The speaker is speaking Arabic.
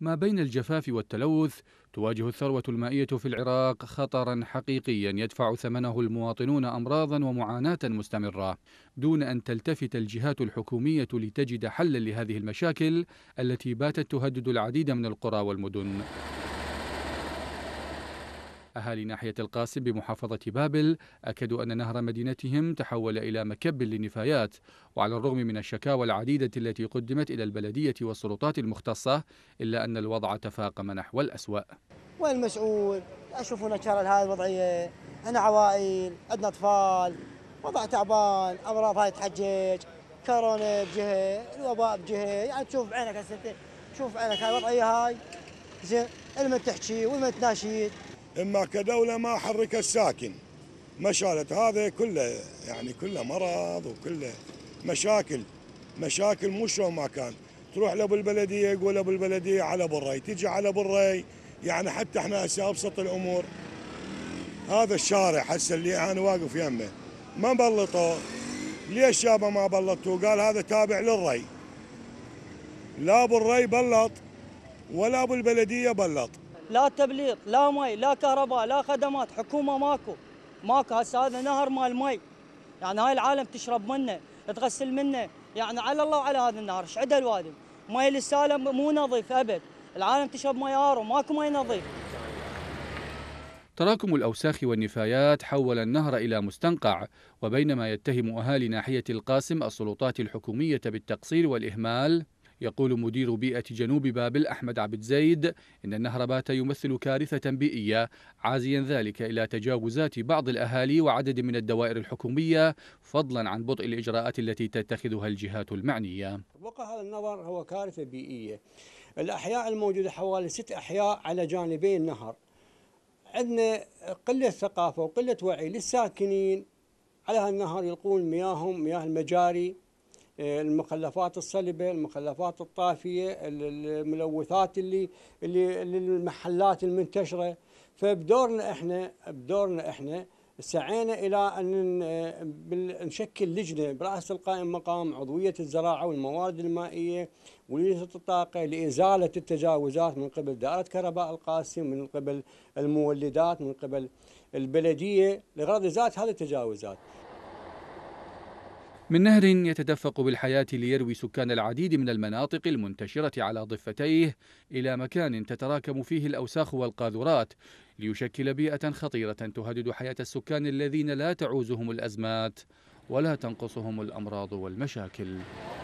ما بين الجفاف والتلوث تواجه الثروة المائية في العراق خطرا حقيقيا يدفع ثمنه المواطنون أمراضا ومعاناة مستمرة دون أن تلتفت الجهات الحكومية لتجد حلا لهذه المشاكل التي باتت تهدد العديد من القرى والمدن أهالي ناحية القاسم بمحافظة بابل أكدوا أن نهر مدينتهم تحول إلى مكب للنفايات وعلى الرغم من الشكاوى العديدة التي قدمت إلى البلدية والسلطات المختصة إلا أن الوضع تفاقم نحو الأسوأ وين المسؤول؟ أشوف هنا هذه الوضعية أنا عوائل عندنا أطفال وضع تعبان أمراض هاي تحجج كورونا بجهة الوباء بجهة يعني تشوف بعينك هسه شوف بعينك هاي الوضعية هاي زين المن تحكي والمن تناشيد اما كدوله ما حرك الساكن ما شالت هذا كله يعني كله مرض وكله مشاكل مشاكل مو شلون ما كان تروح لابو البلديه يقول ابو البلديه على بري تجي على بري يعني حتى احنا هسه ابسط الامور هذا الشارع هسه اللي انا واقف يمه ما بلطوه ليش يابا ما بلطوا قال هذا تابع للري لا ابو الري بلط ولا ابو البلديه بلط لا تبليط لا مي لا كهرباء لا خدمات حكومه ماكو ماكو هسه هذا نهر مال مي يعني هاي العالم تشرب منه تغسل منه يعني على الله وعلى هذا النهر ايش عدها الوادي؟ مي السالم مو نظيف ابد العالم تشرب مي ارو ماكو مي نظيف تراكم الأوساخ والنفايات حول النهر إلى مستنقع وبينما يتهم أهالي ناحية القاسم السلطات الحكومية بالتقصير والإهمال يقول مدير بيئة جنوب بابل أحمد عبد زايد إن النهر بات يمثل كارثة بيئية عازيا ذلك إلى تجاوزات بعض الأهالي وعدد من الدوائر الحكومية فضلا عن بطء الإجراءات التي تتخذها الجهات المعنية وقع هذا النهر هو كارثة بيئية الأحياء الموجودة حوالي ست أحياء على جانبي النهر عندنا قلة ثقافة وقلة وعي للساكنين على هالنهر يلقون مياههم مياه المجاري المخلفات الصلبه، المخلفات الطافيه، الملوثات اللي اللي للمحلات المنتشره فبدورنا احنا بدورنا احنا سعينا الى ان نشكل لجنه براس القائم مقام عضويه الزراعه والموارد المائيه ولجنه الطاقه لازاله التجاوزات من قبل دائره كهرباء القاسم من قبل المولدات من قبل البلديه لغرض ازاله هذه التجاوزات. من نهر يتدفق بالحياة ليروي سكان العديد من المناطق المنتشرة على ضفتيه إلى مكان تتراكم فيه الأوساخ والقاذورات ليشكل بيئة خطيرة تهدد حياة السكان الذين لا تعوزهم الأزمات ولا تنقصهم الأمراض والمشاكل